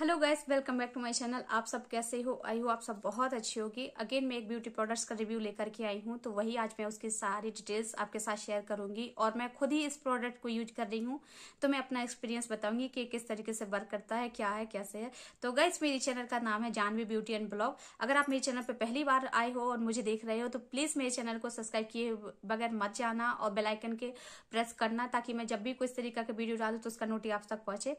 hello guys welcome back to my channel आप सब कैसे हो आई हो आप सब बहुत अच्छी होगी अगेन मैं एक ब्यूटी प्रोडक्ट्स का रिव्यू लेकर के आई हूँ तो वही आज मैं उसकी सारी डिटेल्स आपके साथ शेयर करूंगी और मैं खुद ही इस प्रोडक्ट को यूज कर रही हूँ तो मैं अपना एक्सपीरियंस बताऊंगी कि किस तरीके से वर्क करता है क्या है कैसे है तो गाइस मेरे चैनल का नाम है जानवी ब्यूटी एंड ब्लॉग अगर आप मेरे चैनल पर पहली बार आए हो और मुझे देख रहे हो तो प्लीज मेरे चैनल को सब्सक्राइब किए बगैर मत जाना और बेलाइकन के प्रेस करना ताकि मैं जब भी कोई तरीका का वीडियो डालू तो उसका नोटिस आप तक पहुंचे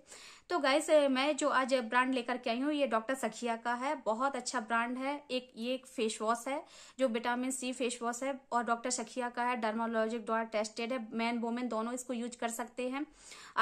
तो गाइस मैं जो आज ब्रांड लेकर के आई हूँ ये डॉक्टर सखिया का है बहुत अच्छा ब्रांड है एक ये एक फेस वॉश है जो विटामिन सी फेस वॉश है और डॉक्टर सखिया का है डर्मोलॉजिक द्वारा टेस्टेड है मैन वोमेन दोनों इसको यूज कर सकते हैं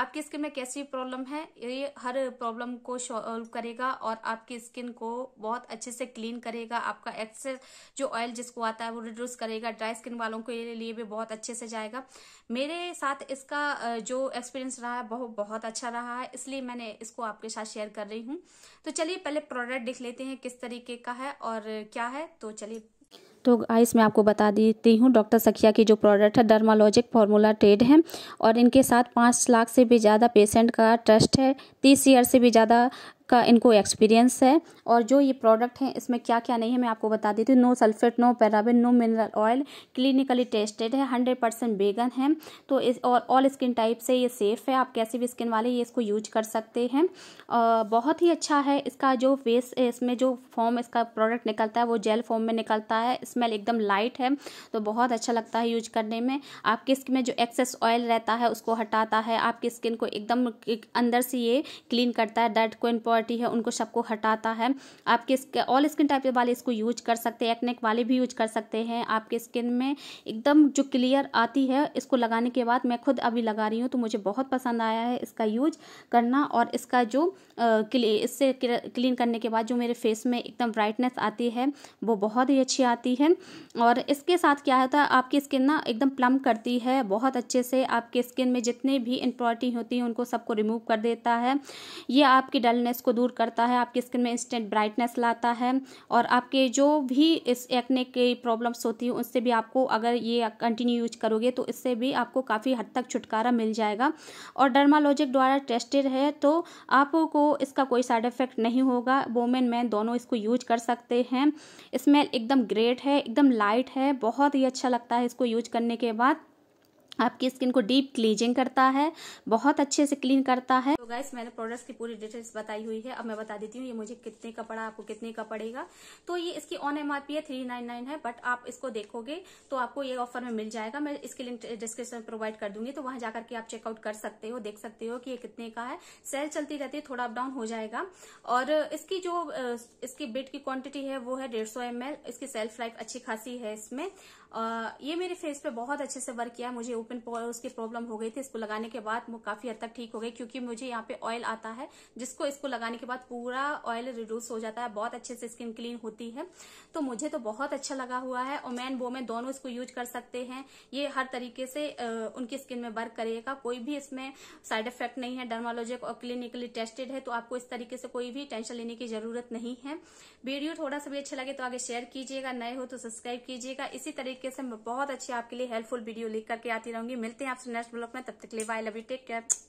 आपकी स्किन में कैसी प्रॉब्लम है ये हर प्रॉब्लम को सॉल्व करेगा और आपकी स्किन को बहुत अच्छे से क्लीन करेगा आपका एक्सेस जो ऑयल जिसको आता है वो रिड्यूस करेगा ड्राई स्किन वालों के लिए भी बहुत अच्छे से जाएगा मेरे साथ इसका जो एक्सपीरियंस रहा है बहुत बहुत अच्छा रहा है इसलिए मैंने इसको आपके साथ शेयर कर रही हूँ तो चलिए पहले प्रोडक्ट देख लेते हैं किस तरीके का है और क्या है तो चलिए तो आइस मैं आपको बता देती हूँ डॉक्टर सखिया की जो प्रोडक्ट है डर्मालॉजिक फार्मूला ट्रेड है और इनके साथ पाँच लाख से भी ज़्यादा पेशेंट का ट्रस्ट है तीस ईयर से भी ज़्यादा का इनको एक्सपीरियंस है और जो ये प्रोडक्ट हैं इसमें क्या क्या नहीं है मैं आपको बता देती हूँ no sulphate no paraben no mineral oil clinically tested है हंड्रेड परसेंट बेगन है तो इस और ऑल स्किन टाइप से ये सेफ़ है आप कैसे भी स्किन वाले ये इसको यूज कर सकते हैं बहुत ही अच्छा है इसका जो फेस इसमें जो फॉर्म इसका प्रोडक्ट निकलता है वो जेल फॉर्म में निकलता है स्मेल एकदम लाइट है तो बहुत अच्छा लगता है यूज करने में आपकी स्किन में जो एक्सेस ऑयल रहता है उसको हटाता है आपकी स्किन को एकदम अंदर से ये क्लीन करता है डर्ट को पॉवर्टी है उनको सबको हटाता है आपके ऑल स्किन टाइप वाले इसको यूज कर सकते हैं एक्नेक वाले भी यूज कर सकते हैं आपके स्किन में एकदम जो क्लियर आती है इसको लगाने के बाद मैं खुद अभी लगा रही हूँ तो मुझे बहुत पसंद आया है इसका यूज करना और इसका जो इससे क्लीन करने के बाद जो मेरे फेस में एकदम ब्राइटनेस आती है वो बहुत ही अच्छी आती है और इसके साथ क्या होता है आपकी स्किन ना एकदम प्लम करती है बहुत अच्छे से आपके स्किन में जितने भी इम्प्रॉटी होती हैं उनको सबको रिमूव कर देता है ये आपकी डलनेस को को दूर करता है आपकी स्किन में इंस्टेंट ब्राइटनेस लाता है और आपके जो भी इस एक्ने की प्रॉब्लम्स होती हैं उससे भी आपको अगर ये कंटिन्यू यूज करोगे तो इससे भी आपको काफ़ी हद तक छुटकारा मिल जाएगा और डर्मालॉजिक द्वारा टेस्टेड है तो आपको इसका कोई साइड इफेक्ट नहीं होगा वोमेन मैन दोनों इसको यूज कर सकते हैं स्मेल एकदम ग्रेट है एकदम लाइट है बहुत ही अच्छा लगता है इसको यूज करने के बाद आपकी स्किन को डीप क्लीजिंग करता है बहुत अच्छे से क्लीन करता है गाइस मैंने प्रोडक्ट्स की पूरी डिटेल्स बताई हुई है अब मैं बता देती हूँ ये मुझे कितने का पड़ा आपको कितने का पड़ेगा तो ये इसकी ऑन एमआरपी है थ्री नाइन नाइन है बट आप इसको देखोगे तो आपको ये ऑफर में मिल जाएगा मैं इसके लिंक डिस्क्रिप्शन प्रोवाइड कर दूंगी तो वहां जाकर के आप चेकआउट कर सकते हो देख सकते हो कि ये कितने का है सेल चलती रहती है थोड़ा अप डाउन हो जाएगा और इसकी जो इसकी बेड की क्वांटिटी है वो है डेढ़ सौ इसकी सेल्फ लाइफ अच्छी खासी है इसमें आ, ये मेरे फेस पे बहुत अच्छे से वर्क किया मुझे ओपन उसकी प्रॉब्लम हो गई थी इसको लगाने के बाद वो काफी हद तक ठीक हो गई क्योंकि मुझे यहाँ पे ऑयल आता है जिसको इसको लगाने के बाद पूरा ऑयल रिड्यूस हो जाता है बहुत अच्छे से स्किन क्लीन होती है तो मुझे तो बहुत अच्छा लगा हुआ है ओमैन वोमेन दोनों इसको यूज कर सकते हैं ये हर तरीके से उनकी स्किन में वर्क करेगा कोई भी इसमें साइड इफेक्ट नहीं है डर्मोलॉजिक और क्लिनिकली टेस्टेड है तो आपको इस तरीके से कोई भी टेंशन लेने की जरूरत नहीं है वीडियो थोड़ा सा भी अच्छा लगे तो आगे शेयर कीजिएगा नए हो तो सब्सक्राइब कीजिएगा इसी तरीके से मैं बहुत अच्छी आपके लिए हेल्पफुल वीडियो लिख करके आती रहूंगी मिलते हैं आपसे नेक्स्ट ब्लॉग में तब तक ले bye love you take care